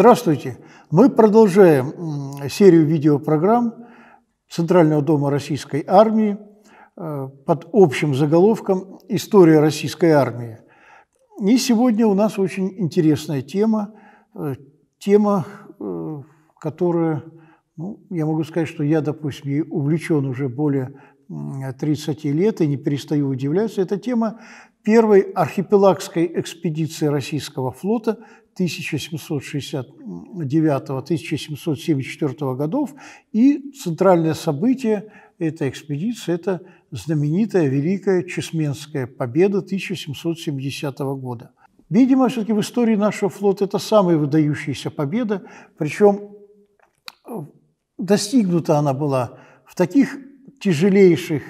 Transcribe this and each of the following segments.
Здравствуйте! Мы продолжаем серию видеопрограмм Центрального дома Российской армии э, под общим заголовком «История российской армии». И сегодня у нас очень интересная тема, э, тема, э, которая, ну, я могу сказать, что я, допустим, увлечен уже более 30 лет и не перестаю удивляться, это тема первой архипелагской экспедиции российского флота 1769-1774 годов. И центральное событие этой экспедиции – это знаменитая Великая Чесменская победа 1770 года. Видимо, все-таки в истории нашего флота это самая выдающаяся победа, причем э, достигнута она была в таких тяжелейших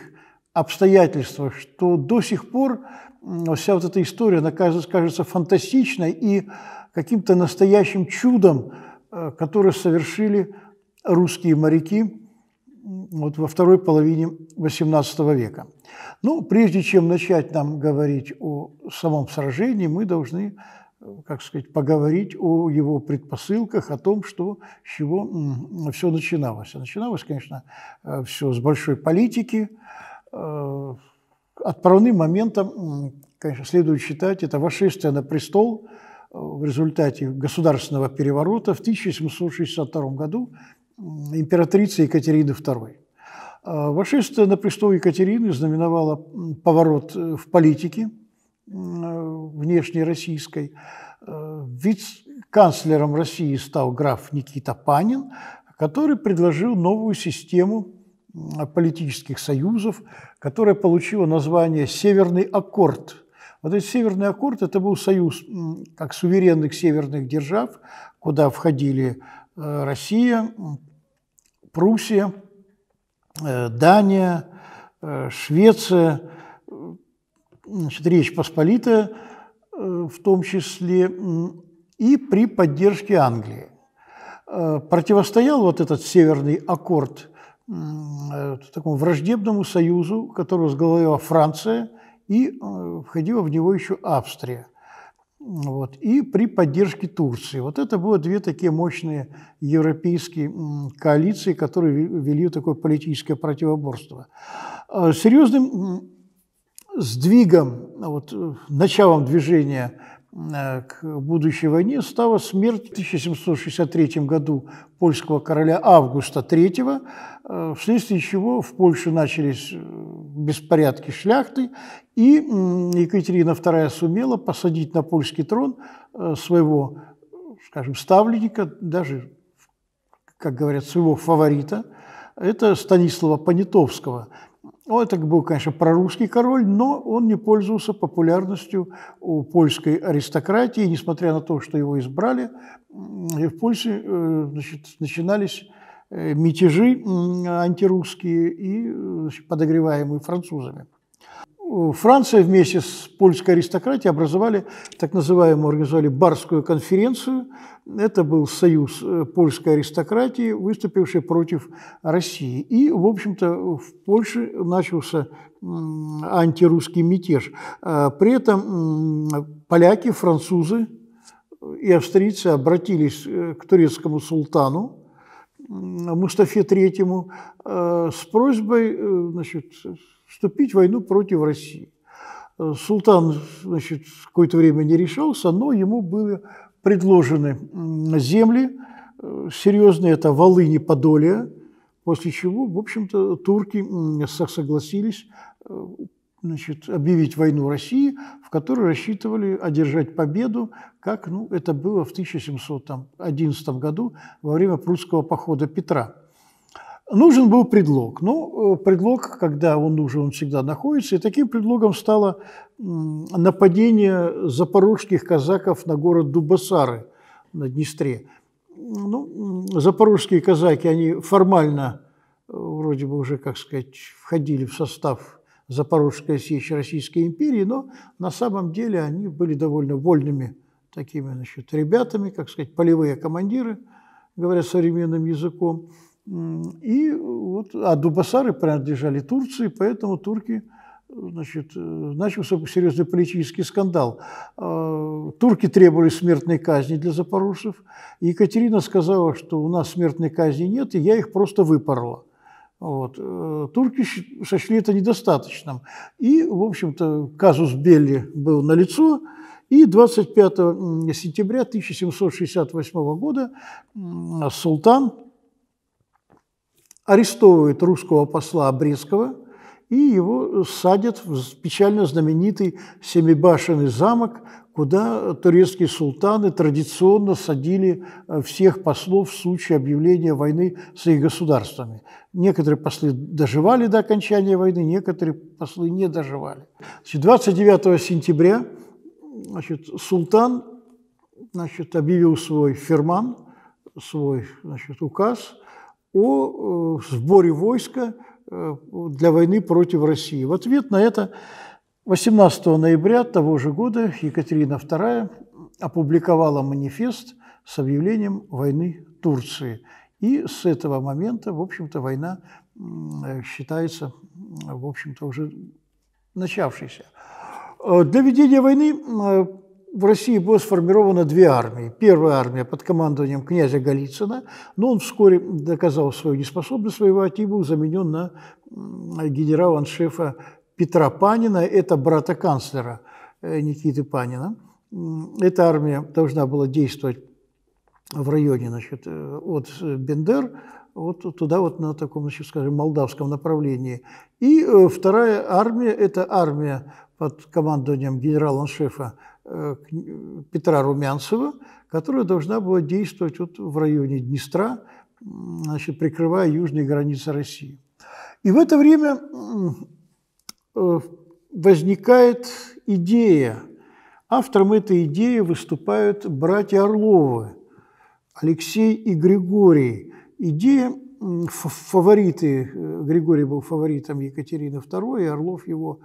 обстоятельствах, что до сих пор вся вот эта история, она кажется, кажется фантастичной и каким-то настоящим чудом, э, которое совершили русские моряки вот во второй половине XVIII века. Ну, прежде чем начать нам говорить о самом сражении, мы должны, э, как сказать, поговорить о его предпосылках, о том, что, с чего все начиналось. А начиналось, конечно, э, все с большой политики. Отправным моментом, конечно, следует считать, это восшествие на престол – в результате государственного переворота в 1762 году императрицы Екатерины II. Вашистство а на престол Екатерины знаменовало поворот э, в политике э, внешней российской. Э, вице-канцлером России стал граф Никита Панин, который предложил новую систему политических союзов, которая получила название «Северный аккорд», вот а этот северный аккорд – это был союз как суверенных северных держав, куда входили э, Россия, Пруссия, э, Дания, э, Швеция, значит, Речь Посполитая в том числе, и при поддержке Англии. Противостоял вот этот северный аккорд такому враждебному союзу, которого возглавила Франция – и э, входила в него еще Австрия. Вот, и при поддержке Турции. Вот это было две такие мощные европейские коалиции, которые вели такое политическое противоборство. Э, Серьезным сдвигом, вот, э, началом движения Э, к будущей войне стала смерть в 1763 году польского короля Августа III, э, вследствие чего в Польше начались э, беспорядки шляхты, и Екатерина II сумела посадить на польский трон своего, скажем, ставленника, даже, как говорят, своего фаворита, это Станислава Понятовского, ну, это был, конечно, прорусский король, но он не пользовался популярностью у польской аристократии, несмотря на то, что его избрали. И В Польше э, значит, начинались э, мятежи антирусские и э, значит, подогреваемые французами. Франция вместе с польской аристократией образовали так называемую, организовали Барскую конференцию. Это был союз э, польской аристократии, выступивший против России. И, в общем-то, в Польше начался антирусский мятеж. А при этом поляки, французы и австрийцы обратились э, к турецкому султану, Мустафе Третьему, э, с просьбой значит, вступить в войну против России. Э, султан значит, какое-то время не решался, но ему были предложены земли э, серьезные, это Волыни, Подолия, после чего, в общем-то, турки согласились э, значит, объявить войну России, в которой рассчитывали одержать победу, как ну, это было в 1711 году во время прусского похода Петра. Нужен был предлог. Ну, э, предлог, когда он нужен, он всегда находится. И таким предлогом стало нападение запорожских казаков на город Дубасары на Днестре. Ну, запорожские казаки, они формально, э, вроде бы уже, как сказать, входили в состав Запорожской сечи Российской империи, но на самом деле они были довольно вольными такими, значит, ребятами, как сказать, полевые командиры, говоря современным языком. И вот, а Дубасары принадлежали Турции, поэтому турки значит, э, начался серьезный политический скандал. А, турки требовали смертной казни для запорожцев. И Екатерина сказала, что у нас смертной казни нет, и я их просто выпорола. Вот. Э, турки сочли это недостаточным. И, в общем-то, казус Белли был налицо. И 25 сентября 1768 года султан арестовывают русского посла Брестского и его садят в печально знаменитый семибашенный замок, куда турецкие султаны традиционно садили э, всех послов в случае объявления войны с их государствами. Некоторые послы доживали до окончания войны, некоторые послы не доживали. Значит, 29 сентября значит, султан значит, объявил свой ферман, свой значит, указ – о э, сборе войска э, для войны против России. В ответ на это 18 ноября того же года Екатерина II опубликовала манифест с объявлением войны Турции. И с этого момента, в общем-то, война считается, в общем-то, уже начавшейся. Э, для ведения войны в России было сформировано две армии. Первая армия под командованием князя Голицына, но он вскоре доказал свою неспособность своего и заменен на генерала-аншефа Петра Панина, это брата канцлера э, Никиты Панина. Эта армия должна была действовать в районе значит, э, от э, Бендер, вот туда вот на таком, значит, скажем, молдавском направлении. И вторая армия – это армия под командованием генерала-аншефа Э, Петра Румянцева, которая должна была действовать вот в районе Днестра, значит, прикрывая южные границы России. И в это время э, возникает идея. Автором этой идеи выступают братья Орловы, Алексей и Григорий. Идея фавориты, э, Григорий был фаворитом Екатерины II, и Орлов его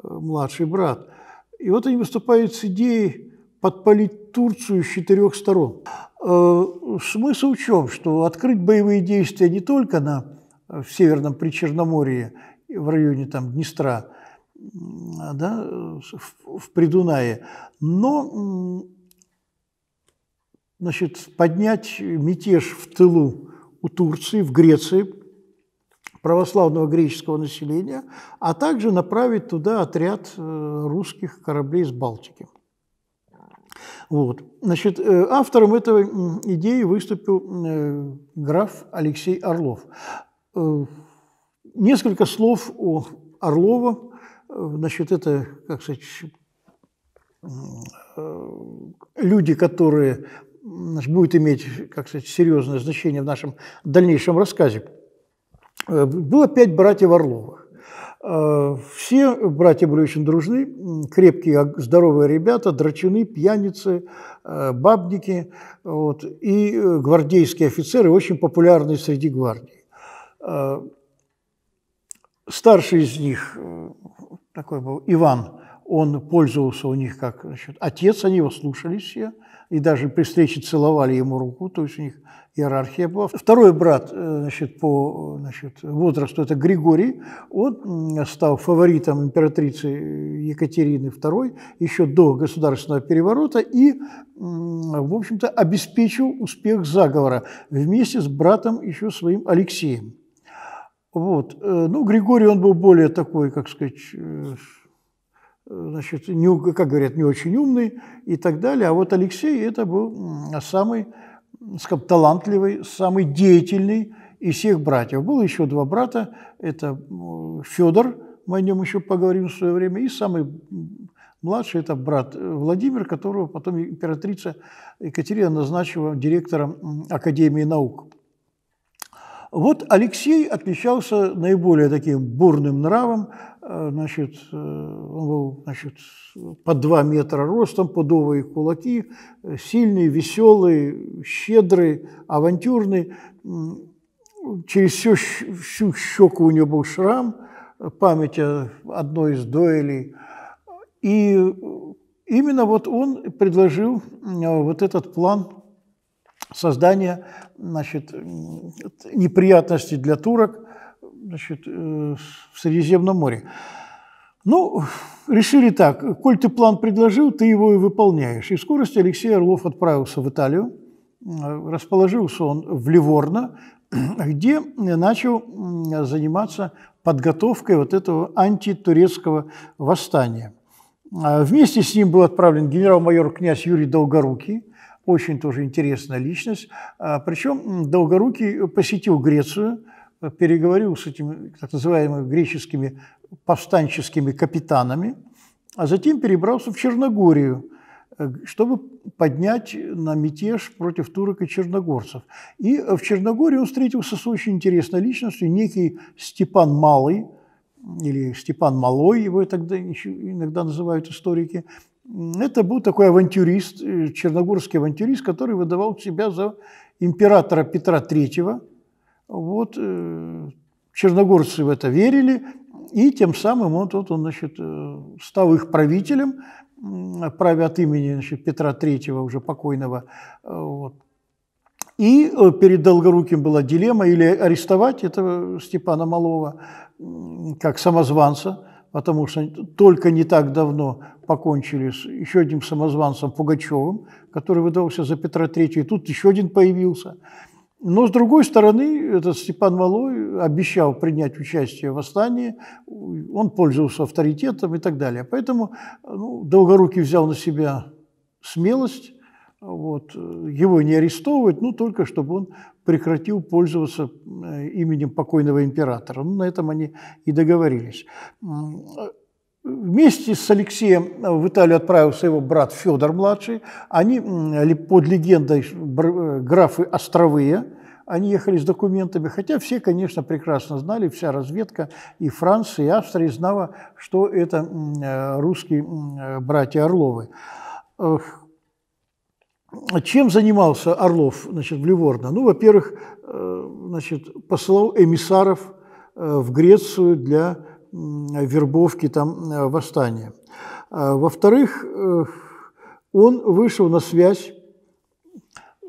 младший брат – и вот они выступают с идеей подпалить Турцию с четырех сторон. Э, смысл в чем? Что открыть боевые действия не только на, э, в Северном Причерноморье, в районе там, Днестра, да, в, в Придунае, но значит, поднять мятеж в тылу у Турции, в Греции, православного греческого населения, а также направить туда отряд э, русских кораблей из Балтики. Вот. Значит, э, автором этой идеи выступил э, граф Алексей Орлов. Несколько слов о Орлова. Значит, это, как сказать, люди, которые значит, будут иметь, как сказать, серьезное значение в нашем дальнейшем рассказе. Э, было пять братьев Орловых. Э, все братья были очень дружны, крепкие, здоровые ребята, драчуны, пьяницы, э, бабники вот, и гвардейские офицеры, очень популярные среди гвардии. Старший из них, такой был Иван, он пользовался у них как значит, отец, они его слушались все, и даже при встрече целовали ему руку, то есть у них иерархия была. Второй брат э, значит, по значит, возрасту – это Григорий. Он стал фаворитом императрицы э, Екатерины II еще до государственного переворота и, в общем-то, обеспечил успех заговора вместе с братом еще своим Алексеем. Вот. Э, ну, Григорий, он был более такой, как сказать, значит, не, как говорят, не очень умный и так далее. А вот Алексей – это был самый скажем, талантливый, самый деятельный из всех братьев. Было еще два брата, это Федор, мы о нем еще поговорим в свое время, и самый младший – это брат э, Владимир, которого потом императрица Екатерина назначила директором Академии наук. Вот Алексей отличался наиболее таким бурным нравом, Э, значит, э, он был значит, под 2 метра ростом, подовые кулаки, э, сильный, веселый, щедрый, авантюрный. Через всю, всю щеку у него был шрам, память о одной из дуэлей. И именно вот он предложил вот этот план создания значит, неприятностей для турок – значит, э, в Средиземном море. Ну, решили так, коль ты план предложил, ты его и выполняешь. И в скорости Алексей Орлов отправился в Италию, э, расположился он в Ливорно, где начал заниматься подготовкой вот этого антитурецкого восстания. А вместе с ним был отправлен генерал-майор князь Юрий Долгорукий, очень тоже интересная личность. А причем Долгорукий посетил Грецию – переговорил с этими так называемыми греческими повстанческими капитанами, а затем перебрался в Черногорию, э, чтобы поднять на мятеж против турок и черногорцев. И э, в Черногории он встретился с очень интересной личностью, некий Степан Малый, или Степан Малой, его тогда иногда называют историки. Это был такой авантюрист, э, черногорский авантюрист, который выдавал себя за императора Петра III, вот э, черногорцы в это верили, и тем самым вот, вот он, значит, э, стал их правителем, правя от имени значит, Петра III, уже покойного. Э, вот. И перед Долгоруким была дилемма или арестовать этого Степана Малого как самозванца, потому что только не так давно покончили с еще одним самозванцем Пугачевым, который выдавался за Петра III, и тут еще один появился – но, с другой стороны, этот Степан Малой обещал принять участие в восстании, он пользовался авторитетом и так далее. Поэтому ну, Долгорукий взял на себя смелость, вот, его не арестовывать, ну, только чтобы он прекратил пользоваться э, именем покойного императора. Ну, на этом они и договорились. Вместе с Алексеем в Италию отправился его брат Федор младший. Они под легендой э, графы Островые, они ехали с документами, хотя все, конечно, прекрасно знали, вся разведка и Франции, и Австрии знала, что это э, русские э, братья Орловы. Чем занимался Орлов значит, в Ливорно? Ну, во-первых, значит, посылал эмиссаров в Грецию для вербовки там э, восстания. А, во-вторых, э, он вышел на связь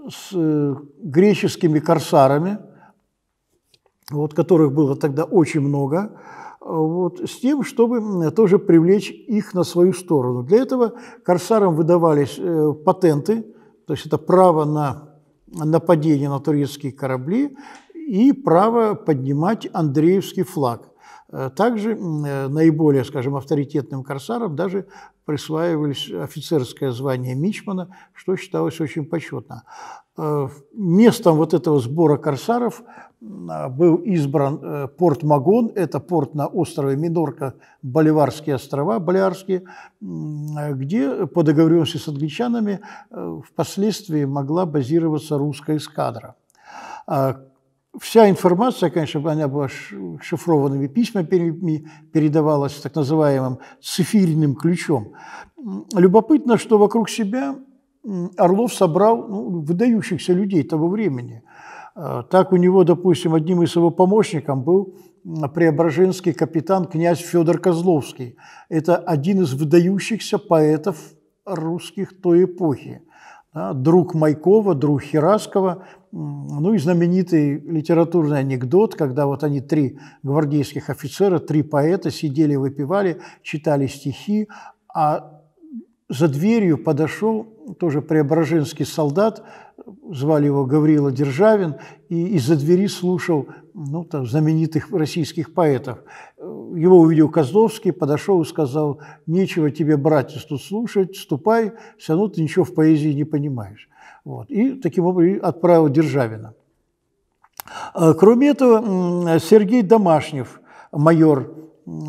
с э, греческими корсарами, вот, которых было тогда очень много, а, вот, с тем, чтобы тоже привлечь их на свою сторону. Для этого корсарам выдавались патенты, то есть это право на нападение на турецкие корабли и право поднимать Андреевский флаг. Э, также э, наиболее, скажем, авторитетным корсарам даже присваивались офицерское звание мичмана, что считалось очень почетно. Э, местом вот этого сбора корсаров а, был избран порт Магон, это порт на острове Минорка, Боливарские острова, Болярские, где по договоренности с англичанами впоследствии могла базироваться русская эскадра а, Вся информация, конечно, она была шифрованными письмами, передавалась так называемым цифирным ключом. Любопытно, что вокруг себя Орлов собрал ну, выдающихся людей того времени. А, так у него, допустим, одним из его помощников был преображенский капитан князь Федор Козловский. Это один из выдающихся поэтов русских той эпохи да, друг Майкова, друг Хераскова, ну и знаменитый литературный анекдот, когда вот они три гвардейских офицера, три поэта сидели, выпивали, читали стихи, а за дверью подошел тоже преображенский солдат, звали его Гаврила Державин, и из-за двери слушал ну, там, знаменитых российских поэтов. Его увидел Козловский, подошел и сказал, нечего тебе, братец, тут слушать, ступай, все равно ты ничего в поэзии не понимаешь. Вот. И таким образом отправил Державина. А, кроме этого, Сергей Домашнев, майор,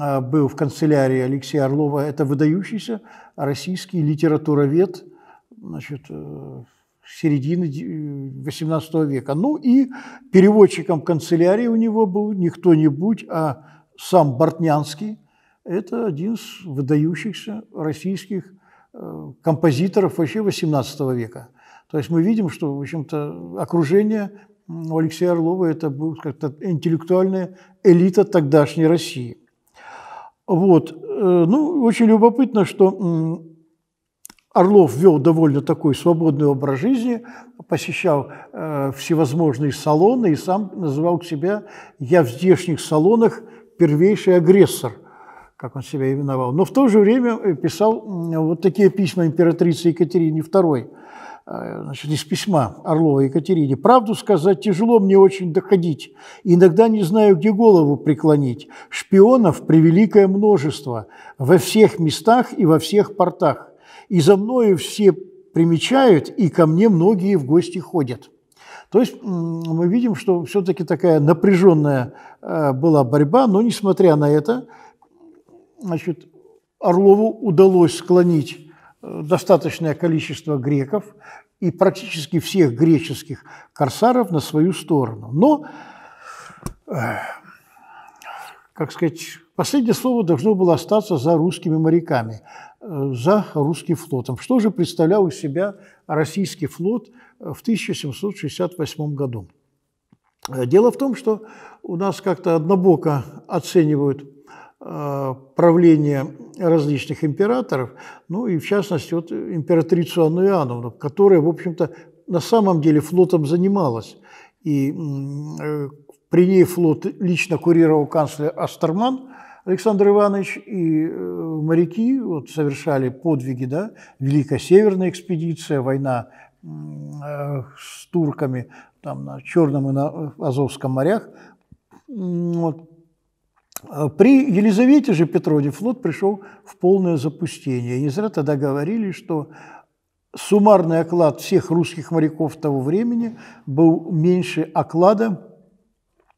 а, был в канцелярии Алексея Орлова, это выдающийся российский литературовед, значит, э, середины XVIII э, века. Ну и переводчиком канцелярии у него был не кто-нибудь, а сам Бортнянский. Это один из выдающихся российских э, композиторов вообще XVIII века. То есть мы видим, что, в общем-то, окружение у Алексея Орлова это был как-то интеллектуальная элита тогдашней России. Вот. Э, ну, очень любопытно, что Орлов вел довольно такой свободный образ жизни, посещал э, всевозможные салоны и сам называл себя «я в здешних салонах первейший агрессор», как он себя именовал. Но в то же время э, писал вот такие письма императрице Екатерине II, э, значит, из письма Орлова Екатерине. «Правду сказать тяжело мне очень доходить. Иногда не знаю, где голову преклонить. Шпионов превеликое множество во всех местах и во всех портах и за мною все примечают, и ко мне многие в гости ходят. То есть мы видим, что все-таки такая напряженная э, была борьба, но несмотря на это, значит, Орлову удалось склонить э, достаточное количество греков и практически всех греческих корсаров на свою сторону. Но, э, как сказать, последнее слово должно было остаться за русскими моряками за русским флотом. Что же представлял из себя российский флот э, в 1768 году? Э, дело в том, что у нас как-то однобоко оценивают э, правление различных императоров, ну и в частности вот императрицу Анну Иоанновну, которая, в общем-то, на самом деле флотом занималась. И при ней флот лично курировал канцлер Астерман – Александр Иванович и э, моряки вот, совершали подвиги, да, Великая Северная экспедиция, война э, с турками там, на Черном и на э, Азовском морях. Вот. А при Елизавете же Петроне флот пришел в полное запустение. не зря тогда говорили, что суммарный оклад всех русских моряков того времени был меньше оклада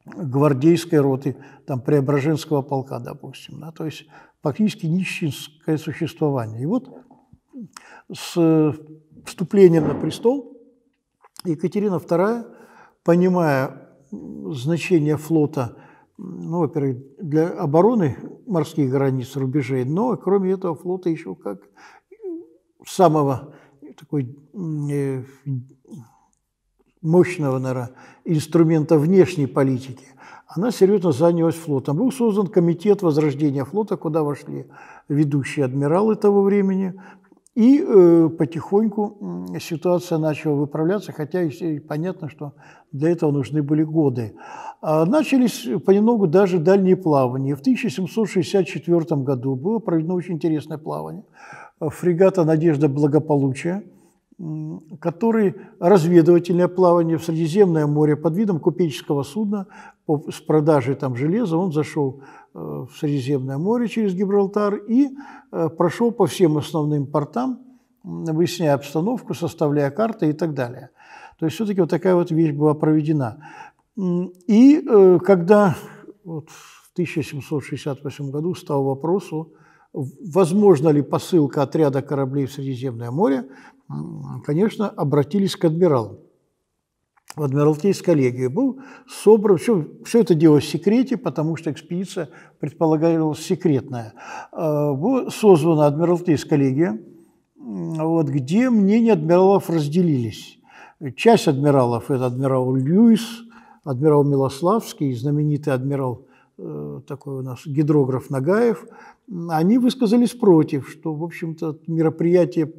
гвардейской роты, там, Преображенского полка, допустим. Да, то есть фактически нищенское существование. И вот с вступлением на престол Екатерина II, понимая значение флота, ну, во-первых, для обороны морских границ рубежей, но кроме этого флота еще как самого такой э, мощного наверное, инструмента внешней политики, она серьезно занялась флотом. Был создан комитет возрождения флота, куда вошли ведущие адмиралы того времени, и э, потихоньку ситуация начала выправляться, хотя и, понятно, что для этого нужны были годы. А начались понемногу даже дальние плавания. В 1764 году было проведено очень интересное плавание. Фрегата «Надежда благополучия», который разведывательное плавание в Средиземное море под видом купеческого судна с продажей там железа, он зашел э, в Средиземное море через Гибралтар и э, прошел по всем основным портам, выясняя обстановку, составляя карты и так далее. То есть все-таки вот такая вот вещь была проведена. И э, когда вот в 1768 году стал вопрос возможно ли посылка отряда кораблей в Средиземное море, конечно, обратились к адмиралу. В Адмиралтейскую коллегию был собран, все, все это дело в секрете, потому что экспедиция предполагалась секретная. Была созвана Адмиралтейская коллегия, вот, где мнения адмиралов разделились. Часть адмиралов – это адмирал Льюис, адмирал Милославский, знаменитый адмирал э, такой у нас гидрограф Нагаев, они высказались против, что, в общем-то, мероприятие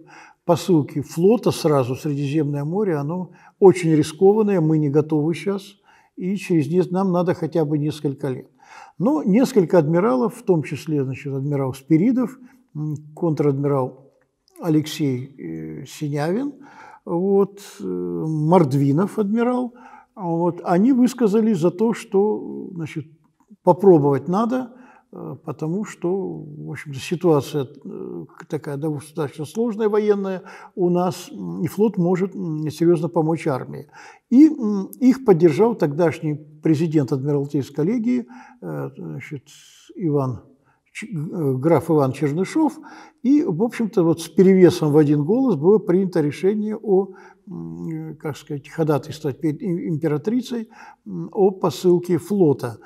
посылки флота сразу в Средиземное море, оно очень рискованное, мы не готовы сейчас, и через несколько, нам надо хотя бы несколько лет. Но несколько адмиралов, в том числе значит, адмирал Спиридов, контр-адмирал Алексей э, Синявин, вот, э, Мордвинов адмирал, вот, они высказались за то, что значит, попробовать надо – Э, потому что, в общем-то, ситуация э, такая достаточно сложная военная у нас, и флот может серьезно помочь армии. И их поддержал тогдашний президент Адмиралтейской коллегии э, значит, Иван граф Иван Чернышов, и, в общем-то, вот с перевесом в один голос было принято решение о, как сказать, ходатайствовать перед императрицей о посылке флота.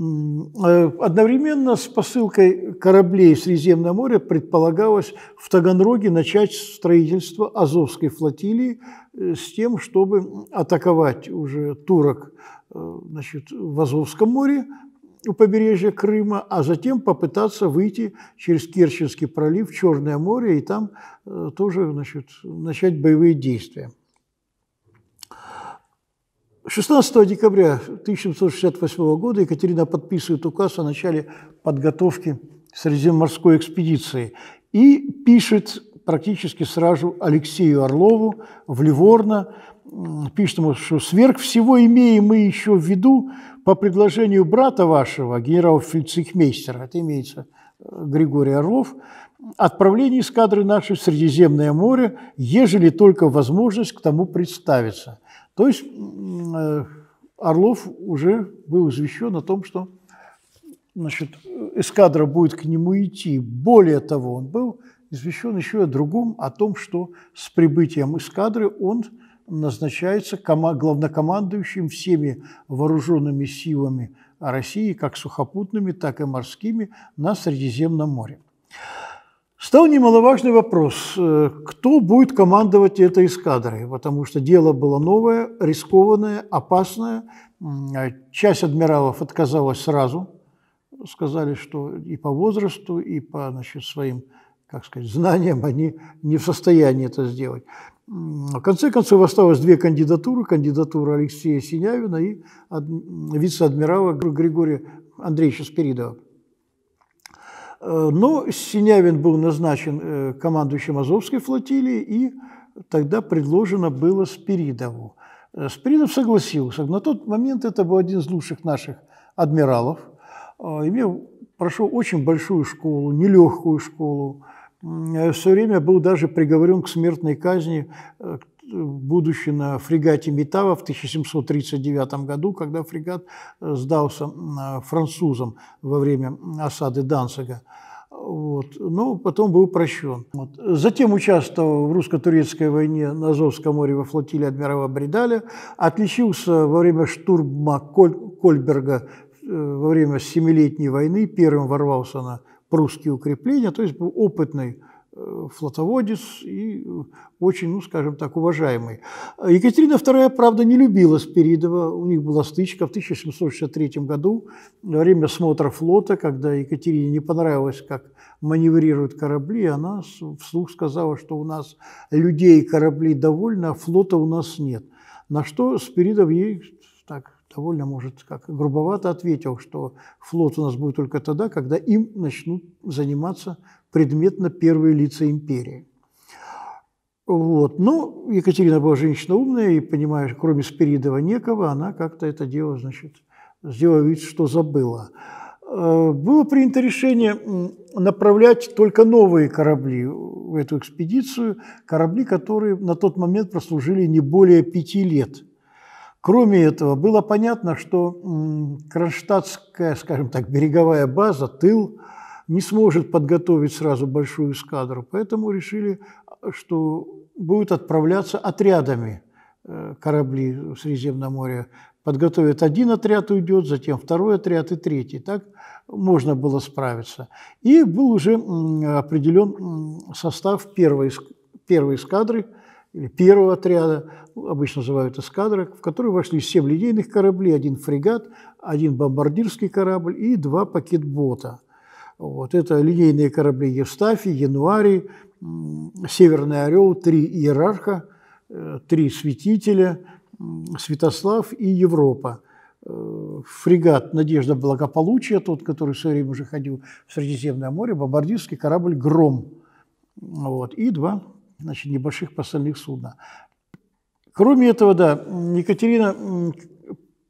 Э, одновременно с посылкой кораблей в Средиземное море предполагалось в Таганроге начать строительство Азовской флотилии э, с тем, чтобы атаковать уже турок э, значит, в Азовском море, у побережья Крыма, а затем попытаться выйти через Керченский пролив в Черное море и там тоже значит, начать боевые действия. 16 декабря 1768 года Екатерина подписывает указ о начале подготовки Средиземноморской экспедиции и пишет практически сразу Алексею Орлову в Ливорно, пишет ему, что сверх всего имеем мы еще в виду по предложению брата вашего, генерала фельдцехмейстера, это имеется э, Григорий Орлов, отправление эскадры нашей в Средиземное море, ежели только возможность к тому представится – то есть э, Орлов уже был извещен о том, что значит, эскадра будет к нему идти. Более того, он был извещен еще о другом, о том, что с прибытием эскадры он назначается главнокомандующим всеми вооруженными силами России, как сухопутными, так и морскими, на Средиземном море. Стал немаловажный вопрос, э, кто будет командовать этой эскадрой, потому что дело было новое, рискованное, опасное. А часть адмиралов отказалась сразу, сказали, что и по возрасту, и по значит, своим как сказать, знаниям они не в состоянии это сделать. В конце концов, осталось две кандидатуры. Кандидатура Алексея Синявина и вице-адмирала Григория Андреевича Спиридова. Э, но Синявин был назначен э, командующим Азовской флотилии, и тогда предложено было Спиридову. Э, Спиридов согласился. На тот момент это был один из лучших наших адмиралов. Имел, прошел очень большую школу, нелегкую школу. Все время был даже приговорен к смертной казни будучи на фрегате Метава в 1739 году, когда фрегат э, сдался э, французам во время осады Данцига. Вот. Но ну, потом был прощен. Вот. Затем участвовал в русско-турецкой войне на Азовском море во флотилии адмирала Бредаля. Отличился во время штурма Коль Кольберга э, во время Семилетней войны. Первым ворвался на прусские укрепления, то есть был опытный Э, флотоводец и э, очень, ну, скажем так, уважаемый. Екатерина II, правда, не любила Спиридова. У них была стычка в 1763 году во время смотра флота, когда Екатерине не понравилось, как маневрируют корабли, она вслух сказала, что у нас людей и кораблей довольно, а флота у нас нет. На что Спиридов ей довольно, может, как грубовато ответил, что флот у нас будет только тогда, когда им начнут заниматься предметно первые лица империи. Вот. Но ну, Екатерина была женщина умная, и, понимаешь, кроме Спиридова некого, она как-то это дело, значит, сделала вид, что забыла. Э, было принято решение направлять только новые корабли в эту экспедицию, корабли, которые на тот момент прослужили не более пяти лет – Кроме этого, было понятно, что кронштадтская, скажем так, береговая база, тыл, не сможет подготовить сразу большую эскадру, поэтому решили, что будут отправляться отрядами э, корабли в Средиземном море. Подготовят один отряд уйдет, затем второй отряд и третий. Так можно было справиться. И был уже определен состав первой, первой эскадры или первого отряда обычно называют эскадры, в которую вошли 7 линейных кораблей, один фрегат, один бомбардирский корабль и два пакетбота. Вот. Это линейные корабли Евстафий, Януари, Северный Орел, три иерарха, э, три святителя, Святослав и Европа. Э, фрегат «Надежда благополучия», тот, который в свое время уже ходил в Средиземное море, бомбардирский корабль «Гром». Вот. И два значит, небольших посольных судна. Кроме этого, да, Екатерина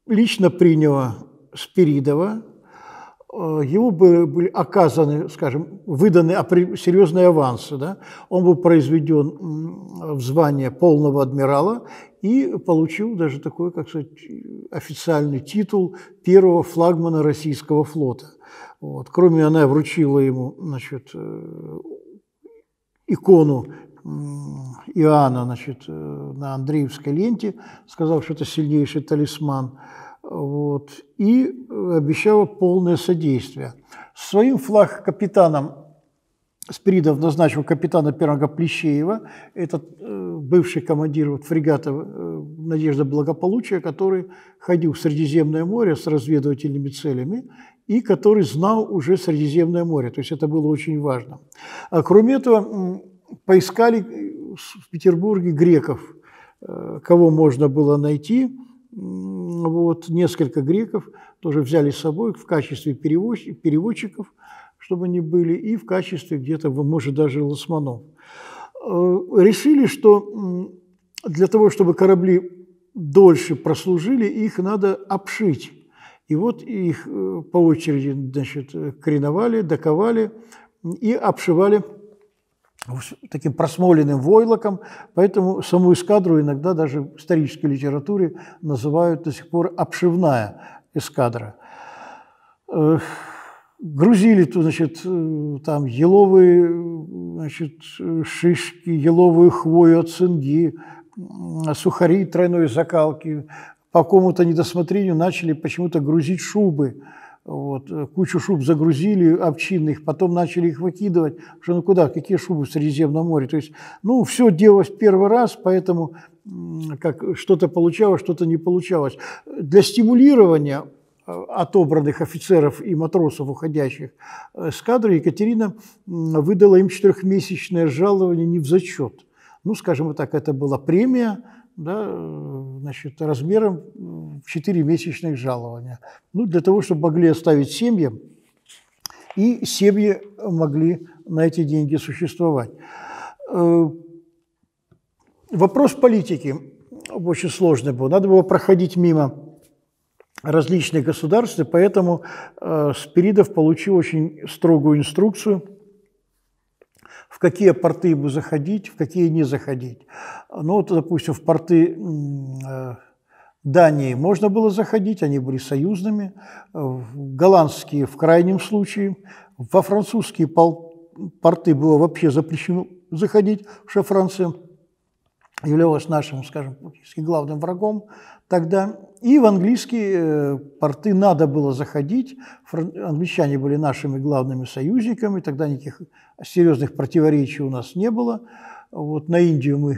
лично приняла Спиридова, э, ему были, были оказаны, скажем, выданы серьезные авансы. Да? Он был произведен в звание полного адмирала и получил даже такой, как сказать, официальный титул первого флагмана российского флота. Вот. Кроме она вручила ему значит, э, икону Иоанна значит, э, на Андреевской ленте, сказал, что это сильнейший талисман, вот, и обещала полное содействие. Своим флаг-капитаном Спиридов назначил капитана первого Плещеева, этот э, бывший командир фрегата э, «Надежда благополучия», который ходил в Средиземное море с разведывательными целями и который знал уже Средиземное море. То есть это было очень важно. А кроме этого, поискали э, в Петербурге греков, э, кого можно было найти. Вот несколько греков тоже взяли с собой в качестве переводчиков, чтобы они были, и в качестве где-то, может, даже лосманов. Э, решили, что для того, чтобы корабли дольше прослужили, их надо обшить. И вот их по очереди значит, креновали, доковали и обшивали таким просмоленным войлоком, поэтому саму эскадру иногда даже в исторической литературе называют до сих пор обшивная эскадра. Грузили то, значит, э, там еловые значит, шишки, еловую хвою от цинги, сухари тройной закалки. По какому-то недосмотрению начали почему-то грузить шубы – вот, э, кучу шуб загрузили овчинных, потом начали их выкидывать, что ну куда, какие шубы в Средиземном море. То есть, ну, все делалось первый раз, поэтому как что-то получалось, что-то не получалось. Для стимулирования э, отобранных офицеров и матросов, уходящих э, с кадра, Екатерина выдала им четырехмесячное жалование не в зачет. Ну, скажем так, это была премия, да, э, значит, размером 4 месячных жалования. Ну, для того, чтобы могли оставить семьи и семьи могли на эти деньги существовать. Э, вопрос политики очень сложный был. Надо было проходить мимо различных государств, и поэтому э, Спиридов получил очень строгую инструкцию – в какие порты ему заходить, в какие не заходить. Ну вот, допустим, в порты э, Дании можно было заходить, они были союзными, в голландские в крайнем случае, во французские порты было вообще запрещено заходить, потому что Франция являлась нашим, скажем, главным врагом тогда, и в английские э, порты надо было заходить. Англичане были нашими главными союзниками, тогда никаких серьезных противоречий у нас не было. Вот на Индию мы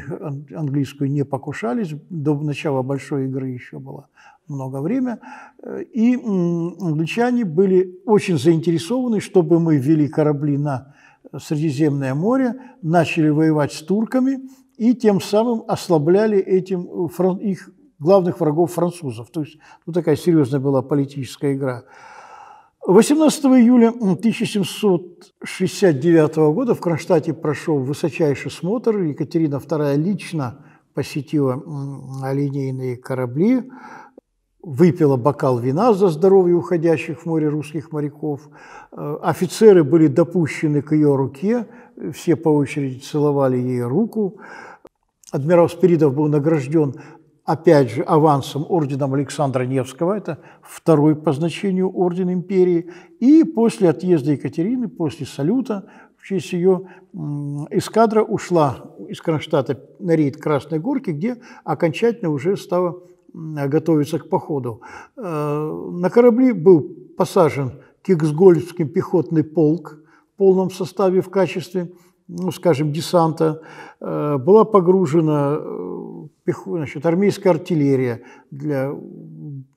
английскую не покушались, до начала большой игры еще было много времени. Э, и англичане были очень заинтересованы, чтобы мы ввели корабли на Средиземное море, начали воевать с турками и тем самым ослабляли этим их главных врагов французов. То есть ну, такая серьезная была политическая игра. 18 июля 1769 года в Кронштадте прошел высочайший смотр. Екатерина II лично посетила линейные корабли, выпила бокал вина за здоровье уходящих в море русских моряков. Э, офицеры были допущены к ее руке, все по очереди целовали ей руку. Адмирал Спиридов был награжден опять же, авансом орденом Александра Невского, это второй по значению орден империи, и после отъезда Екатерины, после салюта, в честь ее эскадра ушла из Кронштадта на рейд Красной Горки, где окончательно уже стала готовиться к походу. Э, на корабли был посажен Кексгольдский пехотный полк в полном составе в качестве ну, скажем, десанта, э, была погружена э, значит, армейская артиллерия для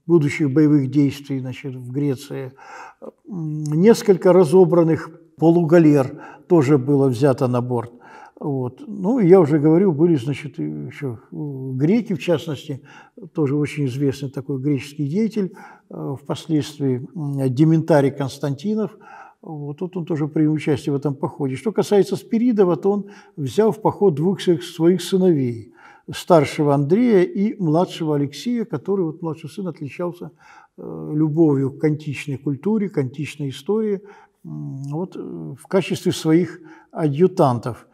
будущих боевых действий значит, в Греции. Несколько разобранных полугалер тоже было взято на борт. Вот. Ну, я уже говорил, были, значит, еще э, греки, в частности, тоже очень известный такой греческий деятель, впоследствии Дементарий Константинов – вот тут он тоже принял участие в этом походе. Что касается Спиридова, то он взял в поход двух своих сыновей – старшего Андрея и младшего Алексея, который, вот младший сын, отличался э, любовью к античной культуре, к античной истории, вот э, в качестве своих адъютантов.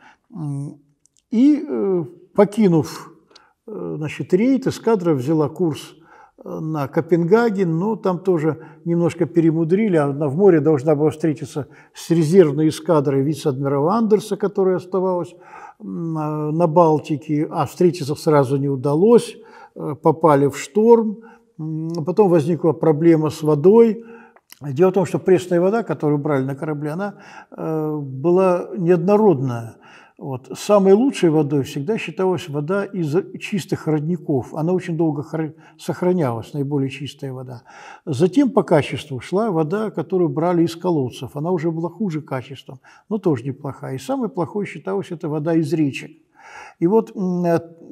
И э, покинув значит, рейд, эскадра взяла курс на Копенгаген, но там тоже немножко перемудрили. Она в море должна была встретиться с резервной эскадрой вице-адмирала Андерса, которая оставалась а, на Балтике, а встретиться сразу не удалось, э, попали в шторм. А потом возникла проблема с водой. Дело в том, что пресная вода, которую брали на корабле, она э, была неоднородная. Вот. Самой лучшей водой всегда считалась вода из чистых родников. Она очень долго сохранялась, наиболее чистая вода. Затем по качеству шла вода, которую брали из колодцев. Она уже была хуже качеством, но тоже неплохая. И самой плохой считалась это вода из речек. И вот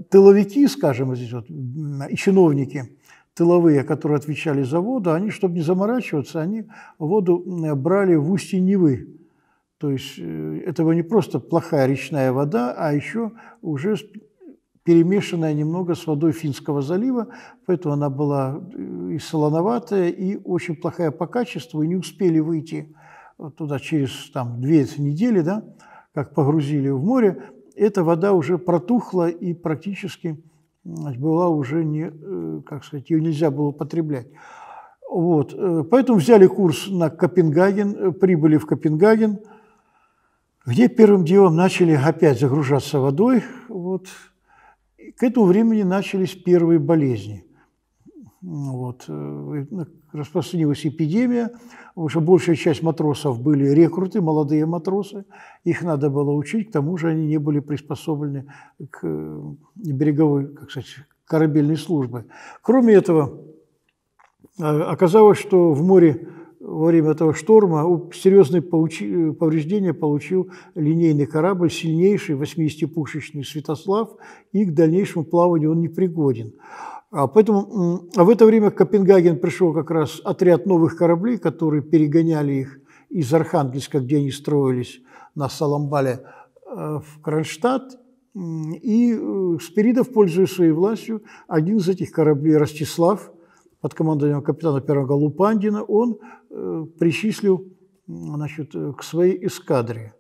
тыловики, скажем, здесь вот, и чиновники тыловые, которые отвечали за воду, они, чтобы не заморачиваться, они воду брали в устье Невы то есть э, это не просто плохая речная вода, а еще уже перемешанная немного с водой Финского залива, поэтому она была э, и солоноватая, и очень плохая по качеству, и не успели выйти туда через там, две недели, да, как погрузили в море, эта вода уже протухла и практически была уже не, э, как сказать, ее нельзя было употреблять. Вот. Поэтому взяли курс на Копенгаген, прибыли в Копенгаген – где первым делом начали опять загружаться водой. Вот. к этому времени начались первые болезни. Вот. Э, ну, распространилась эпидемия, уже большая часть матросов были рекруты, молодые матросы. Их надо было учить, к тому же они не были приспособлены к э, береговой, как сказать, корабельной службе. Кроме этого, э, оказалось, что в море во время этого шторма серьезные э, повреждения получил линейный корабль, сильнейший 80-пушечный «Святослав», и к дальнейшему плаванию он не пригоден. А поэтому а в это время к Копенгаген пришел как раз отряд новых кораблей, которые перегоняли их из Архангельска, где они строились на Саламбале, э, в Кронштадт. И э, Спиридов, пользуясь своей властью, один из этих кораблей, Ростислав, под командованием капитана первого голу он э, причислил значит, э, к своей эскадре,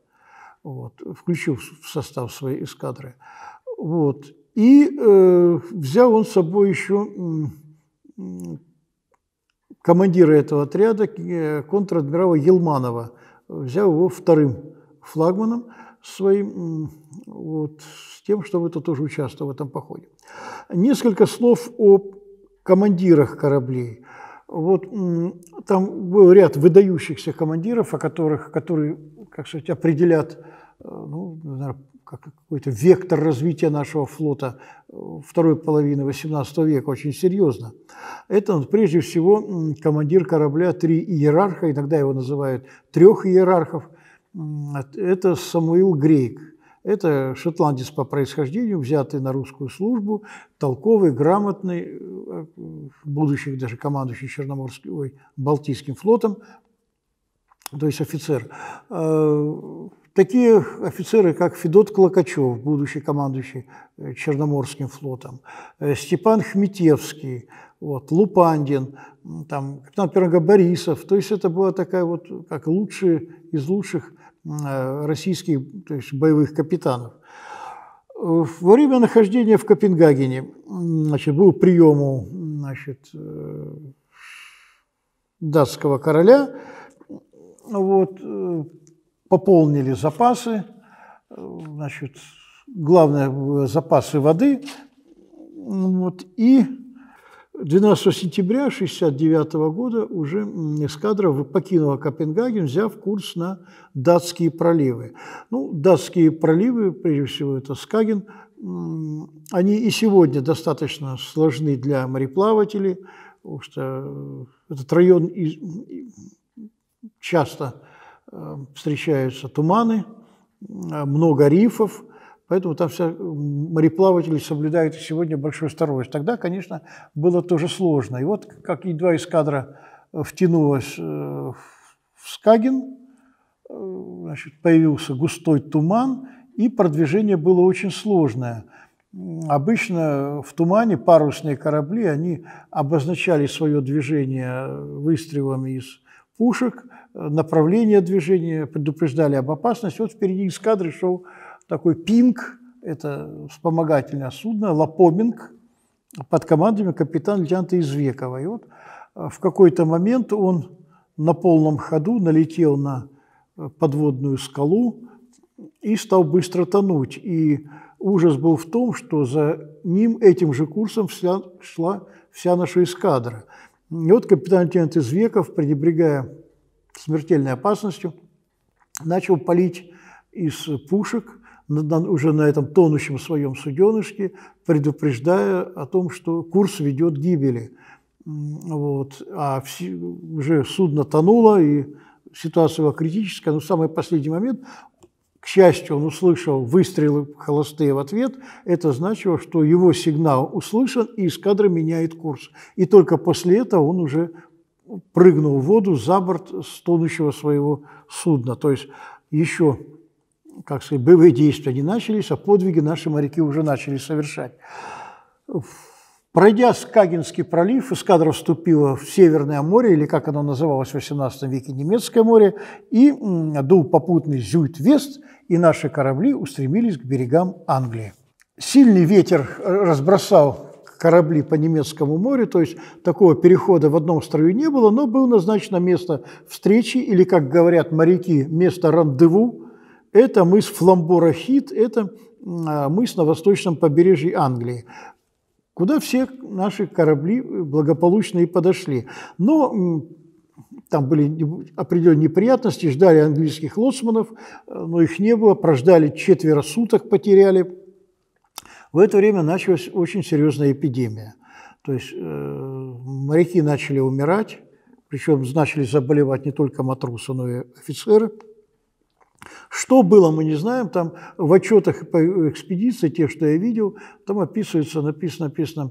вот, включил в состав своей эскадры. Вот. И э, взял он с собой еще командира этого отряда, э, контр-адмирала Елманова, взял его вторым флагманом своим, вот, с тем, чтобы это тоже участвовал в этом походе. Несколько слов о командирах кораблей. Вот там был ряд выдающихся командиров, о которых, которые, как сказать, определят э, ну, какой-то вектор развития нашего флота э, второй половины XVIII века очень серьезно. Это ну, прежде всего командир корабля три иерарха, иногда его называют трех иерархов. Это Самуил Грейк, это шотландец по происхождению, взятый на русскую службу, толковый, грамотный, э, будущий даже командующий Черноморским, ой, Балтийским флотом, то есть офицер. Э, такие офицеры, как Федот Клокачев, будущий командующий э, Черноморским флотом, Степан Хмитевский, вот, Лупандин, там, капитан Пирога Борисов. То есть это была такая вот, как лучшие из лучших Э, российских то есть боевых капитанов. Во время нахождения в Копенгагене значит, был приему значит, э, датского короля. Вот, э, пополнили запасы, значит, главное запасы воды. Вот, и 12 сентября 1969 года уже эскадра покинула Копенгаген, взяв курс на датские проливы. Ну, датские проливы, прежде всего, это Скаген, они и сегодня достаточно сложны для мореплавателей, потому что э, этот район часто э, встречаются туманы, много рифов, Поэтому там все мореплаватели соблюдают сегодня большую осторожность. Тогда, конечно, было тоже сложно. И вот как едва из кадра э, втянулась э, в Скагин, э, значит, появился густой туман, и продвижение было очень сложное. Обычно в тумане парусные корабли, они обозначали свое движение выстрелами из пушек, направление движения, предупреждали об опасности. Вот впереди эскадры шел такой пинг, это вспомогательное судно, лапоминг, под командами капитана-лейтенанта Извекова. И вот э, в какой-то момент он на полном ходу налетел на э, подводную скалу и стал быстро тонуть. И ужас был в том, что за ним этим же курсом вся, шла вся наша эскадра. И вот капитан-лейтенант Извеков, пренебрегая смертельной опасностью, начал палить из пушек – уже на этом тонущем своем суденышке, предупреждая о том, что курс ведет к гибели. Вот. А все уже судно тонуло, и ситуация была критическая, но в самый последний момент к счастью, он услышал выстрелы холостые в ответ, это значило, что его сигнал услышан, и эскадра меняет курс. И только после этого он уже прыгнул в воду за борт с тонущего своего судна. То есть еще как сказать, боевые действия не начались, а подвиги наши моряки уже начали совершать. Пройдя Скагинский пролив, эскадра вступила в Северное море, или как оно называлось в XVIII веке, Немецкое море, и дул попутный Зюит-Вест, и наши корабли устремились к берегам Англии. Сильный ветер э, разбросал корабли по немецкому морю, то есть такого перехода в одном строю не было, но было назначено место встречи или, как говорят моряки, место рандеву, это мыс Фламборахит, это а, мыс на восточном побережье Англии куда все наши корабли э, благополучно и подошли. Но там были определенные неприятности, ждали английских лоцманов, э, но их не было, прождали четверо суток, потеряли. В это время началась очень серьезная эпидемия. То есть э, моряки начали умирать, причем начали заболевать не только матросы, но и офицеры – что было, мы не знаем. Там в отчетах по экспедиции, те, что я видел, там описывается, написано, написано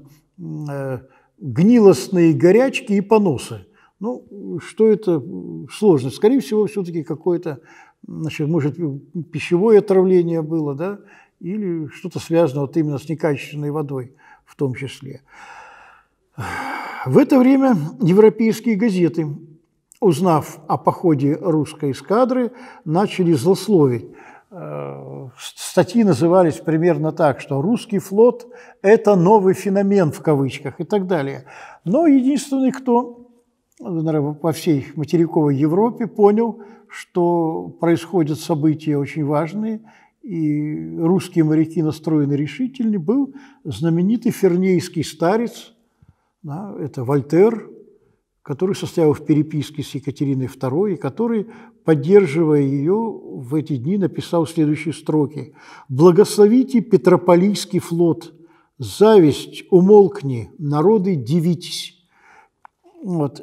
э, гнилостные горячки и поносы. Ну, что это сложно. Скорее всего, все-таки какое-то, значит, может, пищевое отравление было, да, или что-то связано вот именно с некачественной водой в том числе. В это время европейские газеты узнав о походе русской эскадры, начали злословить. Э, статьи назывались примерно так, что «русский флот – это новый феномен» в кавычках и так далее. Но единственный, кто по всей материковой Европе понял, что происходят события очень важные, и русские моряки настроены решительнее, был знаменитый фернейский старец, да, это Вольтер, который состоял в переписке с Екатериной II, и который, поддерживая ее, в эти дни написал следующие строки. «Благословите Петрополийский флот, зависть, умолкни, народы дивитесь». Вот.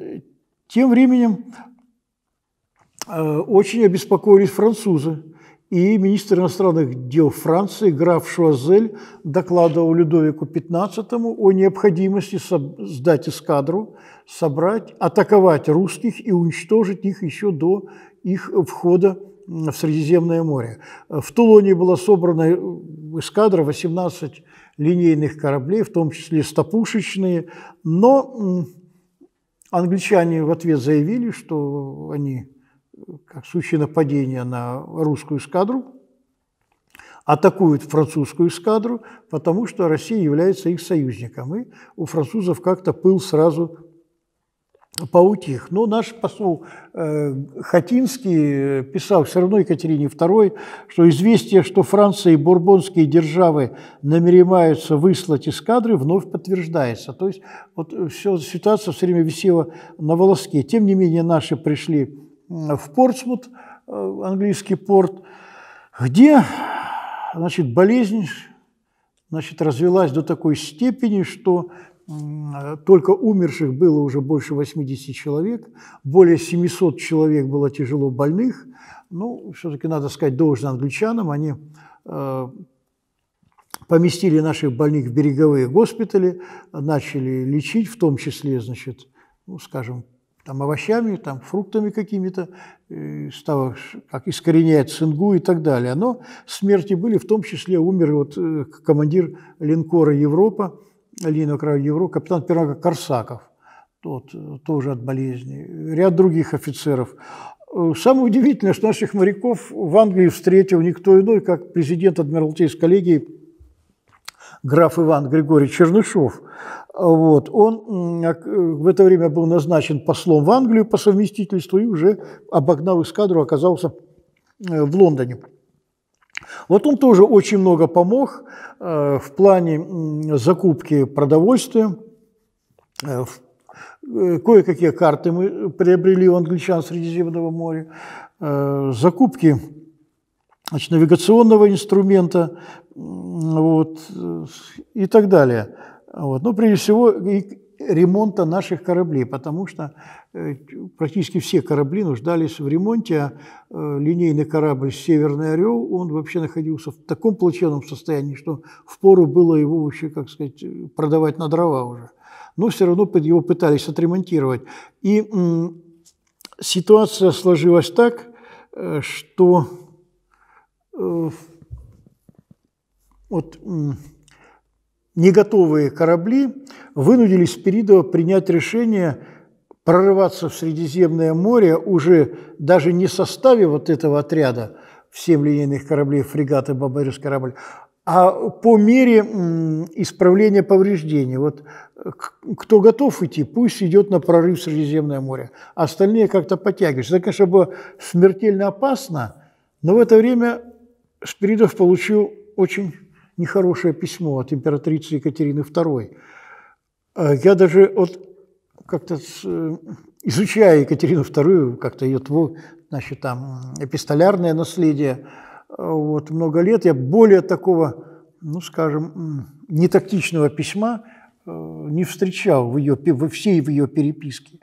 Тем временем э, очень обеспокоились французы – и министр иностранных дел Франции граф Шуазель докладывал Людовику XV о необходимости сдать эскадру, собрать, атаковать русских и уничтожить их еще до их входа в Средиземное море. В Тулоне была собрана э, эскадра 18 линейных кораблей, в том числе стопушечные, но англичане в ответ заявили, что они как сущее нападение на русскую эскадру, атакуют французскую эскадру, потому что Россия является их союзником. И у французов как-то пыл сразу поутих. Но наш посол э, Хатинский писал все равно Екатерине II, что известие, что Франция и бурбонские державы намереваются выслать эскадры, вновь подтверждается. То есть вот все, ситуация все время висела на волоске. Тем не менее, наши пришли в Портсмут, э, английский порт, где значит, болезнь значит, развелась до такой степени, что только умерших было уже больше 80 человек, более 700 человек было тяжело больных. Ну, все-таки надо сказать должно англичанам, они э, поместили наших больных в береговые госпитали, начали лечить, в том числе, значит, ну, скажем, там, овощами, там, фруктами какими-то, э, стало, как искоренять цингу и так далее. Но смерти были, в том числе умер вот э, командир линкора «Европа», линейного края «Европа», капитан пирога Корсаков, тот э, тоже от болезни, ряд других офицеров. Самое удивительное, что наших моряков в Англии встретил никто иной, как президент Адмиралтейской коллегии граф Иван Григорьевич Чернышов. Вот. Он в это время был назначен послом в Англию по совместительству и уже, обогнал эскадру, оказался э, в Лондоне. Вот он тоже очень много помог э, в плане закупки продовольствия, э, кое-какие карты мы приобрели у англичан Средиземного моря, закупки значит, навигационного инструмента вот, и так далее. Вот. Но ну, прежде всего и ремонта наших кораблей, потому что э, практически все корабли нуждались в ремонте, а э, линейный корабль «Северный Орел», он вообще находился в таком плачевном состоянии, что впору было его вообще, как сказать, продавать на дрова уже. Но все равно его пытались отремонтировать. И ситуация сложилась так, э, что Э, вот, не готовые корабли вынудили Спиридова принять решение прорываться в Средиземное море уже даже не в составе вот этого отряда в 7 линейных кораблей, фрегаты, Бабарис корабль, а по мере исправления повреждений. Вот э, кто готов идти, пусть идет на прорыв в Средиземное море. А остальные как-то подтягиваются. Это, конечно, было смертельно опасно, но в это время Шпиридов получил очень нехорошее письмо от императрицы Екатерины II. А я даже от как-то э, изучая Екатерину II, как-то ее значит, там, эпистолярное наследие, э, вот, много лет я более такого, ну, скажем, нетактичного письма э, не встречал в ее, во всей в ее переписке.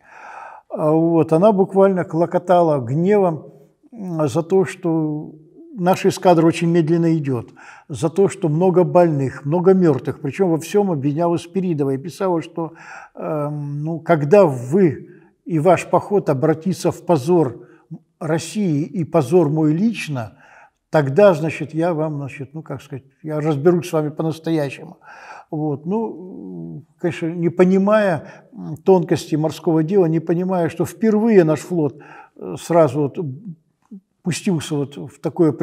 А вот, она буквально клокотала гневом за то, что наш эскадр очень медленно идет, за то, что много больных, много мертвых. Причем во всем обвиняла Спиридова и писала, что э, ну, когда вы и ваш поход обратится в позор России и позор мой лично, тогда, значит, я вам, значит, ну, как сказать, я разберусь с вами по-настоящему. Вот. Ну, конечно, не понимая тонкости морского дела, не понимая, что впервые наш флот э, сразу вот пустился вот в такое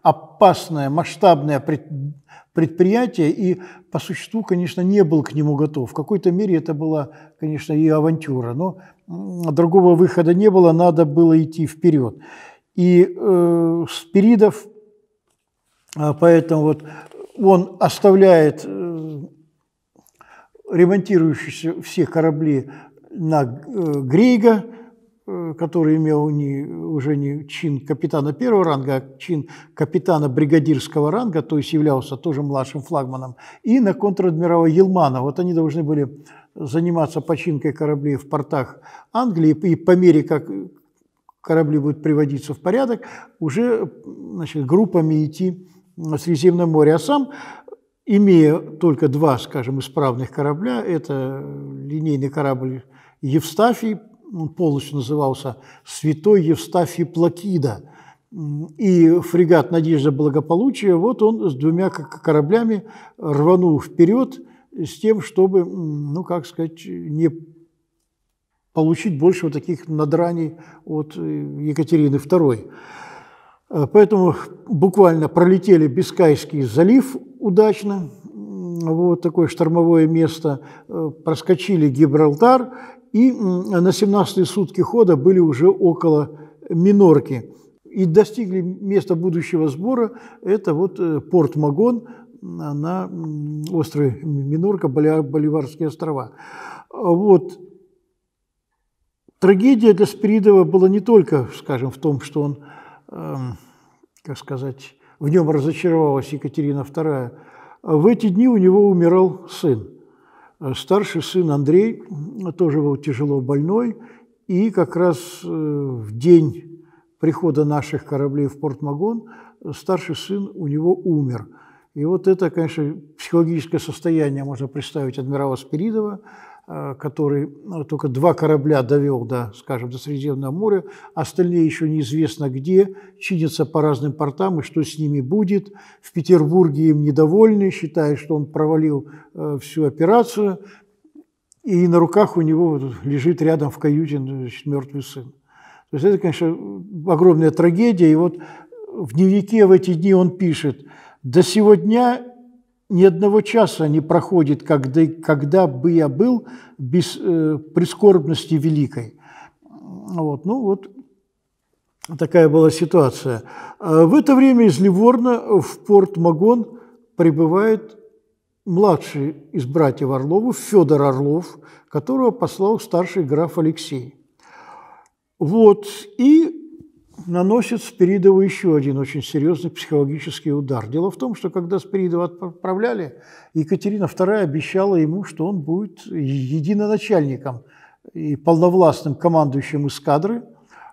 опасное, масштабное предприятие и, по существу, конечно, не был к нему готов. В какой-то мере это была, конечно, и авантюра, но другого выхода не было, надо было идти вперед. И э, Спиридов, э, поэтому вот он оставляет э, ремонтирующиеся все корабли на э, Грейга, Э, который имел не, уже не чин капитана первого ранга, а чин капитана бригадирского ранга, то есть являлся тоже младшим флагманом, и на контр-адмирала Елмана. Вот они должны были заниматься починкой кораблей в портах Англии, и по мере, как корабли будут приводиться в порядок, уже значит, группами идти на Средиземное море. А сам имея только два, скажем, исправных корабля, это линейный корабль Евстафий, он полностью назывался «Святой Евстафий Плакида», и фрегат «Надежда благополучия», вот он с двумя кораблями рванул вперед с тем, чтобы, ну, как сказать, не получить больше вот таких надраний от э, Екатерины II. Э, поэтому буквально пролетели Бискайский залив удачно, вот такое штормовое место, э, проскочили Гибралтар и на 17-е сутки хода были уже около Минорки. И достигли места будущего сбора. Это вот э, порт Магон на острове Минорка, Боливарские острова. А вот. Трагедия для Спиридова была не только, скажем, в том, что он, эм, как сказать, в нем разочаровалась Екатерина II. А в эти дни у него умирал сын. Э, старший сын Андрей тоже был тяжело больной, и как раз э, в день прихода наших кораблей в порт Магон э, старший сын у него умер. И вот это, конечно, психологическое состояние можно представить адмирала Спиридова, Э, который э, только два корабля довел до, скажем, до Средиземного моря, остальные еще неизвестно где, чинятся по разным портам и что с ними будет. В Петербурге им недовольны, считают, что он провалил э, всю операцию, и на руках у него лежит рядом в каюте ну, мертвый сын. То есть это, конечно, огромная трагедия. И вот в дневнике в эти дни он пишет, до сегодня ни одного часа не проходит, когда, когда бы я был без э, прискорбности великой. Вот, ну вот такая была ситуация. А в это время из Ливорна в порт Магон прибывает младший из братьев Орловых, Федор Орлов, которого послал старший граф Алексей. Вот, и наносит Спиридову еще один очень серьезный психологический удар. Дело в том, что когда Спиридова отправляли, Екатерина II обещала ему, что он будет единоначальником и полновластным командующим эскадры,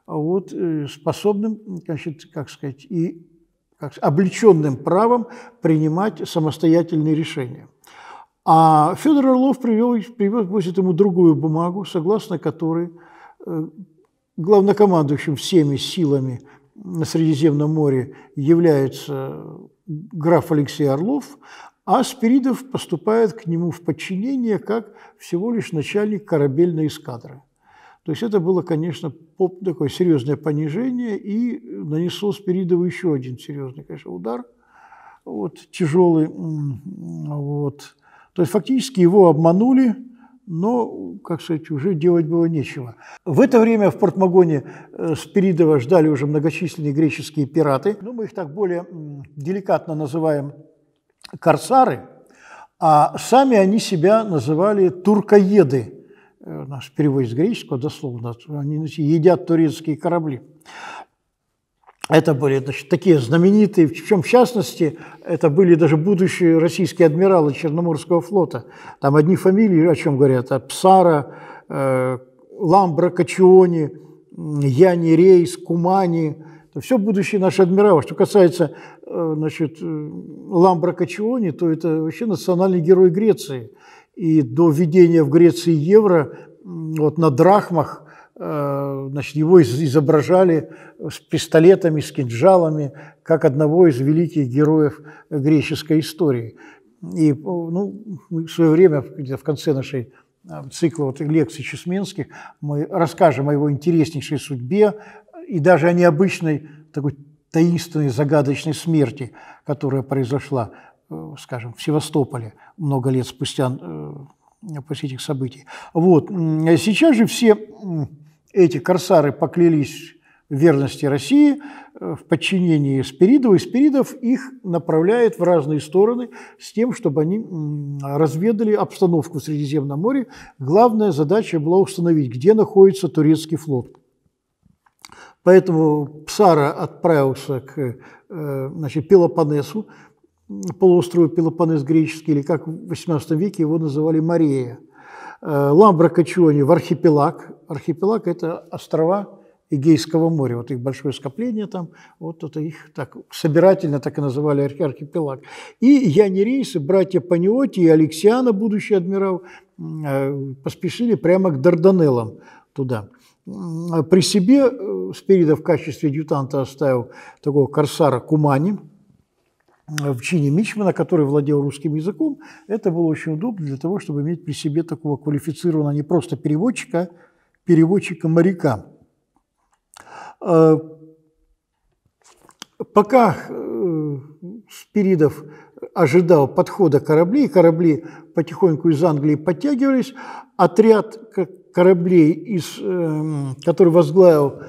вот, э, способным, значит, как сказать, и как, облеченным правом принимать самостоятельные решения. А Федор Орлов привел, привез, ему другую бумагу, согласно которой э, главнокомандующим всеми силами на Средиземном море является граф Алексей Орлов, а Спиридов поступает к нему в подчинение как всего лишь начальник корабельной эскадры. То есть это было, конечно, такое серьезное понижение и нанесло Спиридову еще один серьезный, конечно, удар, вот, тяжелый. Вот. То есть фактически его обманули, но, как сказать, уже делать было нечего. В это время в Портмагоне э, Спиридова ждали уже многочисленные греческие пираты. Ну, мы их так более деликатно называем корсары, а сами они себя называли туркоеды. Э, наш перевод с греческого дословно, они едят турецкие корабли. Это были значит, такие знаменитые, в чем в частности, это были даже будущие российские адмиралы Черноморского флота. Там одни фамилии, о чем говорят, а Псара, э, Ламбра, Качиони, Яни Рейс, Кумани. Это все будущие наши адмиралы. Что касается э, значит, э, Ламбра Качиони, то это вообще национальный герой Греции. И до введения в Греции евро вот, на драхмах – Э, значит, его изображали с пистолетами, с кинжалами, как одного из великих героев греческой истории. И ну, в свое время, где-то в конце нашей э, цикла вот, лекций Чесменских, мы расскажем о его интереснейшей судьбе и даже о необычной такой таинственной, загадочной смерти, которая произошла, э, скажем, в Севастополе много лет спустя после этих событий. Вот. А сейчас же все эти корсары поклялись верности России э, в подчинении Спиридову, и Спиридов их направляет в разные стороны с тем, чтобы они разведали обстановку в Средиземном море. Главная задача была установить, где находится турецкий флот. Поэтому Псара отправился к э, значит, Пелопонесу, полуострова Пелопонес греческий, или как в XVIII веке его называли Мария. Э, Ламбра Качиони в архипелаг, архипелаг – это острова Эгейского моря, вот их большое скопление там, вот это их так собирательно так и называли архипелаг. И Яни Рейсы, братья Паниоти и Алексиана, будущий адмирал, э, поспешили прямо к Дарданеллам туда. Э, при себе э, Спирида в качестве адъютанта оставил такого корсара Кумани, в чине Мичмана, который владел русским языком, это было очень удобно для того, чтобы иметь при себе такого квалифицированного не просто переводчика, а переводчика-моряка. А, пока э, Спиридов ожидал подхода кораблей, корабли потихоньку из Англии подтягивались, отряд кораблей, из, эм, который возглавил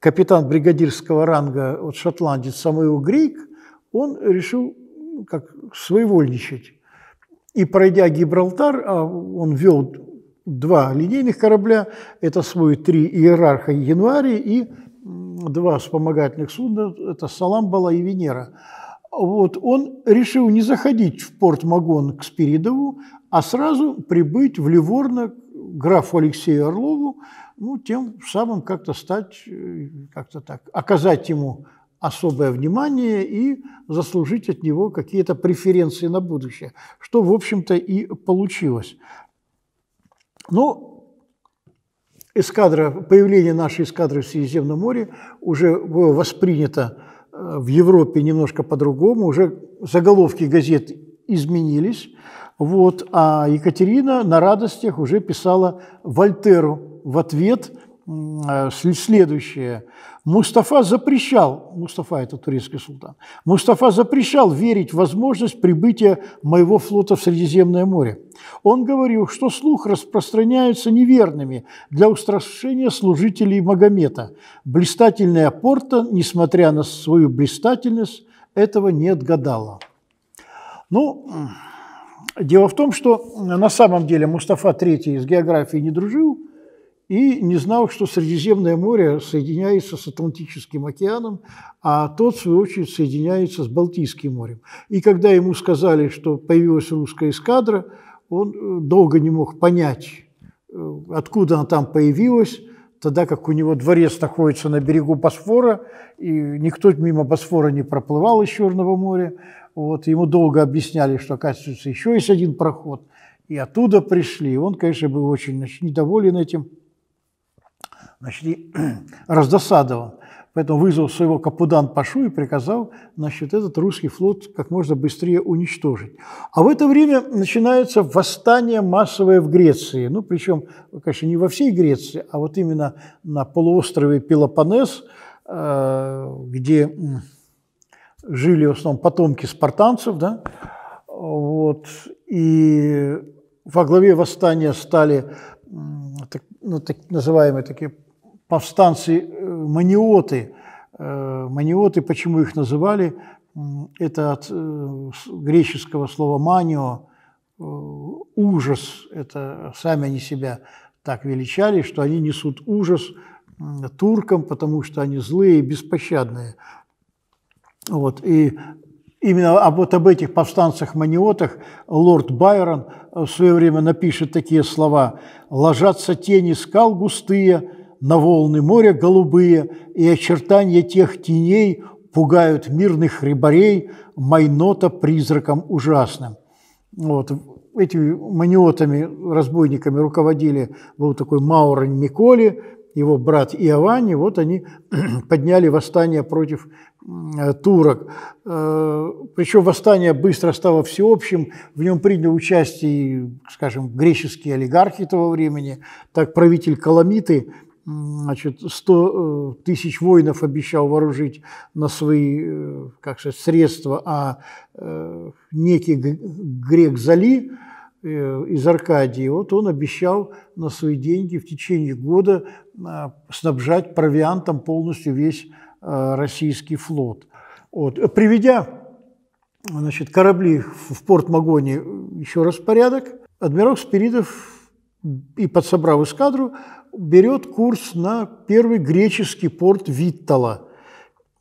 капитан бригадирского ранга от шотландец Самуил Грейк, он решил как своевольничать. И пройдя Гибралтар, а он вел два линейных корабля, это свой три иерарха Январи и два вспомогательных судна, это Саламбала и Венера. Вот он решил не заходить в порт Магон к Спиридову, а сразу прибыть в Ливорно к графу Алексею Орлову, ну, тем самым как-то стать, э, как-то так, оказать ему особое внимание и заслужить от него какие-то преференции на будущее, что, в общем-то, и получилось. Ну, эскадра, появление нашей эскадры в Средиземном море уже было воспринято э, в Европе немножко по-другому, уже заголовки газет изменились, вот, а Екатерина на радостях уже писала Вольтеру в ответ – Э, следующее. Мустафа запрещал, Мустафа – это турецкий султан, Мустафа запрещал верить в возможность прибытия моего флота в Средиземное море. Он говорил, что слух распространяется неверными для устрашения служителей Магомета. Блистательная порта, несмотря на свою блистательность, этого не отгадала. Ну, дело в том, что на самом деле Мустафа III из географии не дружил, и не знал, что Средиземное море соединяется с Атлантическим океаном, а тот, в свою очередь, соединяется с Балтийским морем. И когда ему сказали, что появилась русская эскадра, он э, долго не мог понять, э, откуда она там появилась, тогда как у него дворец находится на берегу Босфора, и никто мимо Босфора не проплывал из Черного моря. Вот, ему долго объясняли, что, оказывается, еще есть один проход, и оттуда пришли. Он, конечно, был очень недоволен этим значит, раздосадован. Поэтому вызвал своего капудан Пашу и приказал значит, этот русский флот как можно быстрее уничтожить. А в это время начинается восстание массовое в Греции. Ну, причем, конечно, не во всей Греции, а вот именно на полуострове Пелопонес, э, где жили в основном потомки спартанцев. Да? Вот. И во главе восстания стали так, ну, так называемые такие повстанцы э, маниоты. Э, маниоты, почему их называли, это от э, греческого слова «манио», ужас, это сами они себя так величали, что они несут ужас туркам, потому что они злые и беспощадные. Вот, и именно об, вот об этих повстанцах-маниотах лорд Байрон в свое время напишет такие слова «Ложатся тени скал густые, на волны моря голубые, и очертания тех теней пугают мирных рыбарей майнота призраком ужасным. Вот. Этими маниотами, разбойниками руководили был такой Маурен Миколи, его брат Иованни, вот они подняли восстание против э, турок. Э, Причем восстание быстро стало всеобщим, в нем приняли участие, скажем, греческие олигархи того времени, так правитель Каламиты – значит, 100 э, тысяч воинов обещал вооружить на свои э, как сказать, средства, а э, некий грек Зали из Аркадии, вот он обещал на свои деньги в течение года а, снабжать провиантом полностью весь российский флот. Вот. Приведя значит, корабли в порт Магони еще раз порядок, адмирал Спиридов и подсобрав эскадру, берет курс на первый греческий порт Виттала.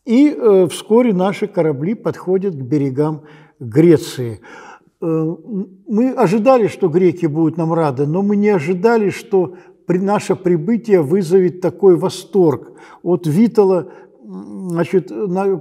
И э, вскоре наши корабли подходят к берегам Греции. Э, мы ожидали, что греки будут нам рады, но мы не ожидали, что при, наше прибытие вызовет такой восторг. От Витала значит, на,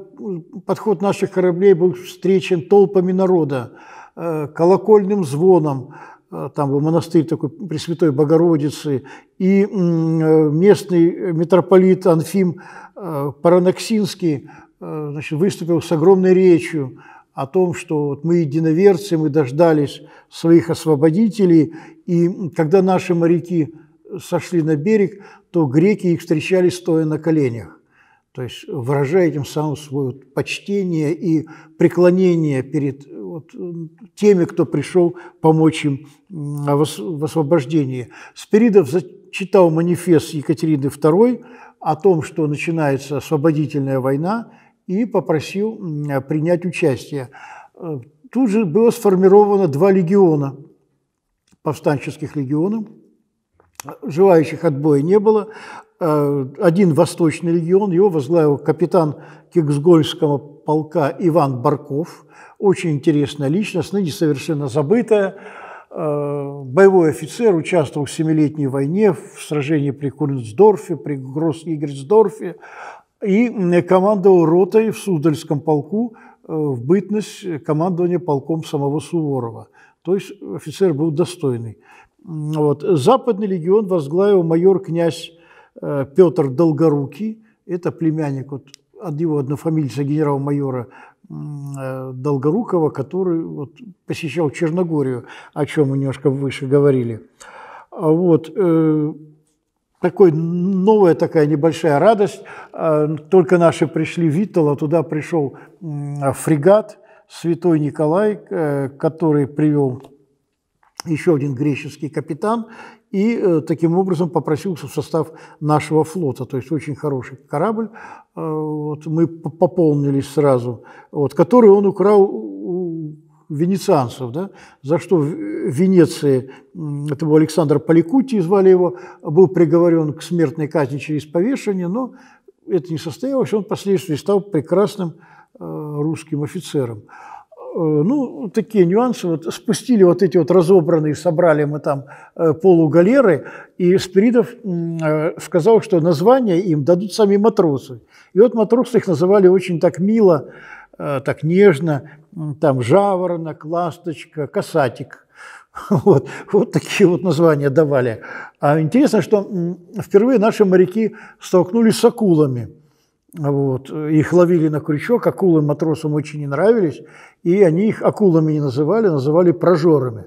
подход наших кораблей был встречен толпами народа, э, колокольным звоном, Э, там был монастырь такой Пресвятой Богородицы, и э, местный митрополит Анфим э, Паранаксинский значит, выступил с огромной речью о том, что вот мы единоверцы, мы дождались своих освободителей, и когда наши моряки сошли на берег, то греки их встречали стоя на коленях. То есть выражая тем самым свое почтение и преклонение перед вот, э, теми, кто пришел помочь им в освобождении. Спиридов зачитал манифест Екатерины II о том, что начинается освободительная война, и попросил принять участие. Э, тут же было сформировано два легиона, повстанческих легионов. Желающих отбоя не было. А, один восточный регион, его возглавил капитан Кексгольского полка Иван Барков. Очень интересная личность, ныне совершенно забытая. А, боевой офицер, участвовал в Семилетней войне, в сражении при Кунсдорфе, при Гросс-Игельсдорфе и командовал ротой в Суздальском полку э, в бытность командования полком самого Суворова. То есть офицер был достойный. Вот. Западный легион возглавил майор-князь э, Петр Долгорукий, это племянник вот, от его однофамильца генерал-майора э, Долгорукова, который вот, посещал Черногорию, о чем мы немножко выше говорили. А вот, э, такой новая такая небольшая радость. А, только наши пришли в Виттала, туда пришел фрегат «Святой Николай», который привел еще один греческий капитан, и э, таким образом попросился в состав нашего флота. То есть очень хороший корабль. Э, вот, мы пополнились сразу, вот, который он украл у венецианцев, да, за что в Венеции, это был Александр Поликутти звали его, был приговорен к смертной казни через повешение, но это не состоялось, он впоследствии стал прекрасным э, русским офицером. Э, ну, такие нюансы. Вот спустили вот эти вот разобранные, собрали мы там э, полугалеры, и Спиридов э, сказал, что название им дадут сами матросы. И вот матросы их называли очень так мило, так нежно, там жаворонок, ласточка, касатик. Вот, вот такие вот названия давали. А интересно, что впервые наши моряки столкнулись с акулами – вот. Их ловили на крючок, акулы матросам очень не нравились, и они их акулами не называли, называли прожорами.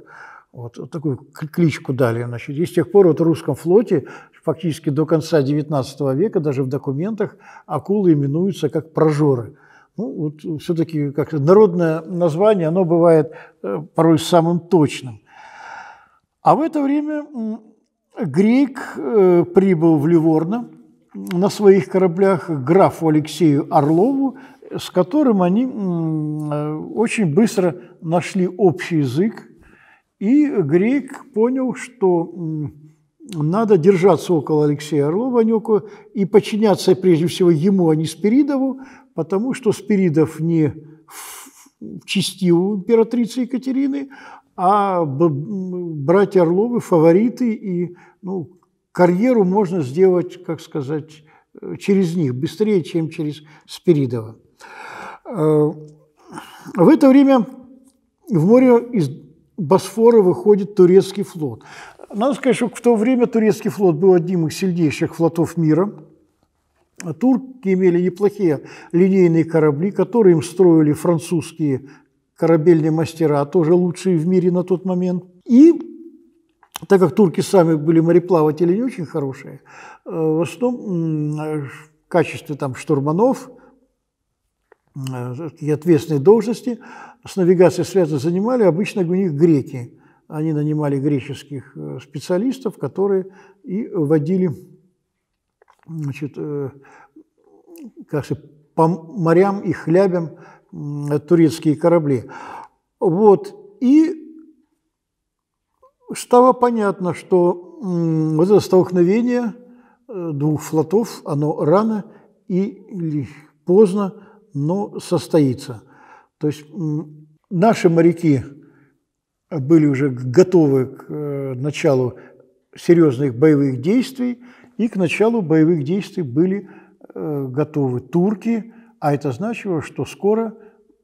Вот, вот такую кличку дали. Значит. И с тех пор вот в русском флоте, фактически до конца XIX века, даже в документах, акулы именуются как прожоры. Ну, вот все-таки как народное название, оно бывает э, порой самым точным. А в это время Грейк э, прибыл в Ливорно – на своих кораблях графу Алексею Орлову, с которым они э, очень быстро нашли общий язык, и грек понял, что надо держаться около Алексея Орлова Анюку и подчиняться прежде всего ему, а не Спиридову, потому что Спиридов не чистил императрицы Екатерины, а братья Орловы – фавориты и ну, карьеру можно сделать, как сказать, через них, быстрее, чем через Спиридова. Э, в это время в море из Босфора выходит турецкий флот. Надо сказать, что в то время турецкий флот был одним из сильнейших флотов мира. Турки имели неплохие линейные корабли, которые им строили французские корабельные мастера, тоже лучшие в мире на тот момент. И так как турки сами были мореплаватели не очень хорошие, э, в основном э, в качестве там, штурманов э, и ответственной должности с навигацией связано занимали обычно у них греки. Они нанимали греческих специалистов, которые и водили значит, как сказать, по морям и хлябям турецкие корабли. Вот. И стало понятно, что вот это столкновение э, двух флотов, оно рано или поздно, но состоится. То есть наши моряки э, были уже готовы к э, началу серьезных боевых действий, и к началу боевых действий были готовы турки, а это значило, что скоро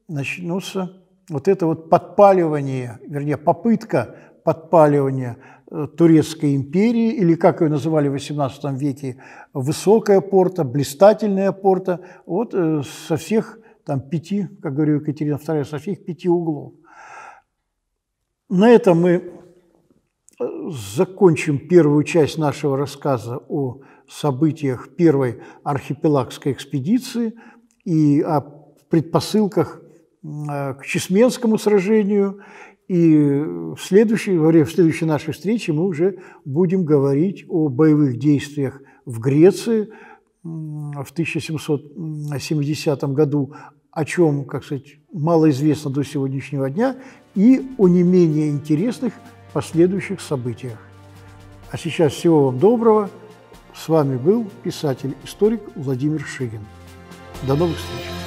начнется вот это вот подпаливание, вернее, попытка подпаливание э, Турецкой империи, или как ее называли в XVIII веке, высокая порта, блистательная порта, вот э, со всех там пяти, как говорю Екатерина II, со всех пяти углов. На этом мы э, закончим первую часть нашего рассказа о событиях первой архипелагской экспедиции и о предпосылках к Чесменскому сражению и в следующей, во время следующей нашей встречи мы уже будем говорить о боевых действиях в Греции в 1770 году, о чем, как сказать, мало известно до сегодняшнего дня, и о не менее интересных последующих событиях. А сейчас всего вам доброго. С вами был писатель-историк Владимир Шигин. До новых встреч!